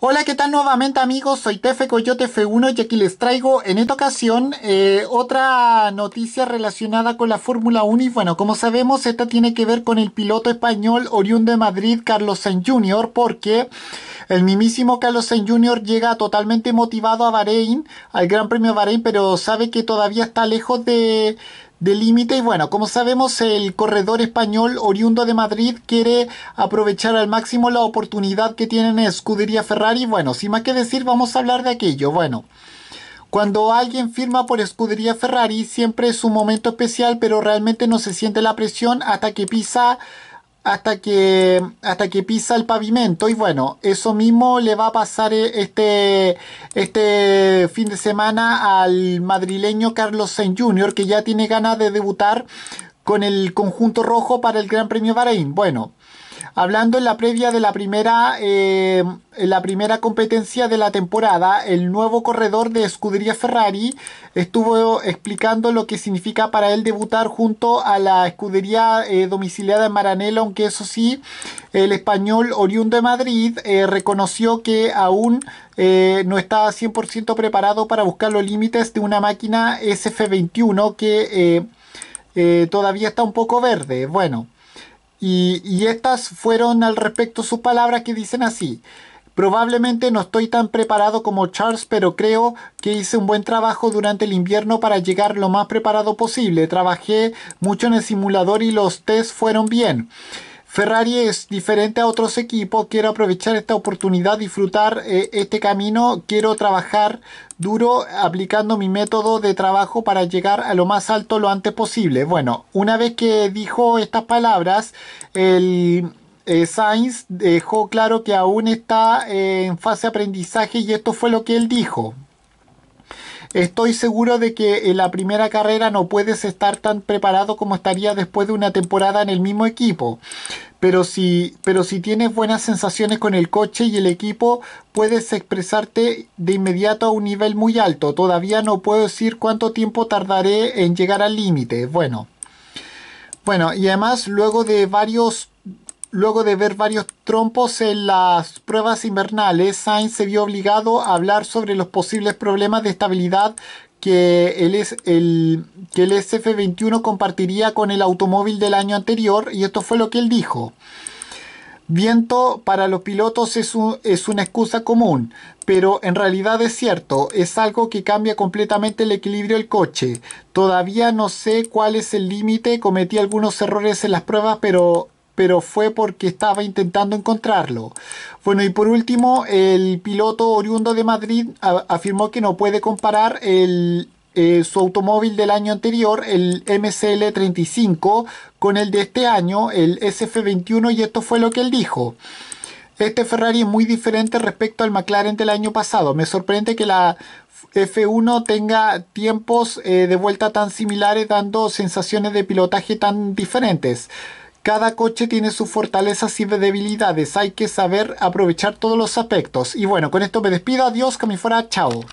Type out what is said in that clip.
Hola, ¿qué tal nuevamente amigos? Soy Tefe Coyote F1 y aquí les traigo en esta ocasión eh, otra noticia relacionada con la Fórmula 1 y bueno, como sabemos esta tiene que ver con el piloto español oriundo de Madrid, Carlos Sainz Jr., porque el mismísimo Carlos Sainz Jr. llega totalmente motivado a Bahrein, al Gran Premio Bahrein, pero sabe que todavía está lejos de de límite. Y bueno, como sabemos, el corredor español oriundo de Madrid quiere aprovechar al máximo la oportunidad que tienen Escudería Ferrari. Bueno, sin más que decir, vamos a hablar de aquello. Bueno. Cuando alguien firma por escudería Ferrari siempre es un momento especial, pero realmente no se siente la presión hasta que pisa hasta que, hasta que pisa el pavimento. Y bueno, eso mismo le va a pasar eh, este, este fin de semana al madrileño Carlos Sainz Jr., que ya tiene ganas de debutar con el conjunto rojo para el Gran Premio Bahrein. Bueno, Hablando en la previa de la primera, eh, la primera competencia de la temporada, el nuevo corredor de escudería Ferrari estuvo explicando lo que significa para él debutar junto a la escudería eh, domiciliada en Maranello, aunque eso sí, el español oriundo de Madrid eh, reconoció que aún no está 100% preparado para buscar los límites de una máquina SF21 que todavía está un poco verde. Bueno. Y, estas fueron al respecto sus palabras que dicen así. Probablemente no estoy tan preparado como Charles, pero creo que hice un buen trabajo durante el invierno para llegar lo más preparado posible. Trabajé mucho en el simulador y los tests fueron bien. Ferrari es diferente a otros equipos, quiero aprovechar esta oportunidad, disfrutar eh, este camino, quiero trabajar duro aplicando mi método de trabajo para llegar a lo más alto lo antes posible. Bueno, una vez que dijo estas palabras, el... Eh, Sainz dejó claro que aún está en fase de aprendizaje y esto fue lo que él dijo. Estoy seguro de que en la primera carrera no puedes estar tan preparado como estaría después de una temporada en el mismo equipo. Pero si, pero si tienes buenas sensaciones con el coche y el equipo, puedes expresarte de inmediato a un nivel muy alto. Todavía no puedo decir cuánto tiempo tardaré en llegar al límite. Bueno. Bueno, y además luego de varios Luego de ver varios trompos en las pruebas invernales, Sainz se vio obligado a hablar sobre los posibles problemas de estabilidad que el, SF-21 compartiría con el automóvil del año anterior y esto fue lo que él dijo. Viento para los pilotos es una excusa común, pero en realidad es cierto, es algo que cambia completamente el equilibrio del coche. Todavía no sé cuál es el límite, cometí algunos errores en las pruebas, pero pero fue porque estaba intentando encontrarlo. Bueno, y por último, el piloto oriundo de Madrid afirmó que no puede comparar eh, su automóvil del año anterior, el MCL35, con el de este año, el SF21, y esto fue lo que él dijo. Este Ferrari es muy diferente respecto al McLaren del año pasado. Me sorprende que la F1 tenga tiempos eh, de vuelta tan similares dando sensaciones de pilotaje tan diferentes. Cada coche tiene sus fortalezas y debilidades. Hay que saber aprovechar todos los aspectos. Y bueno, con esto me despido. Adiós, que Chao.